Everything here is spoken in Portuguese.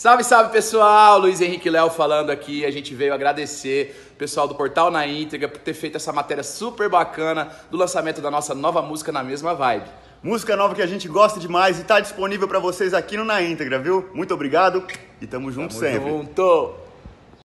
Salve, salve pessoal! Luiz Henrique Léo falando aqui. A gente veio agradecer o pessoal do Portal na Íntegra por ter feito essa matéria super bacana do lançamento da nossa nova música na mesma vibe. Música nova que a gente gosta demais e está disponível para vocês aqui no Na Íntegra, viu? Muito obrigado e tamo junto tamo sempre. Junto!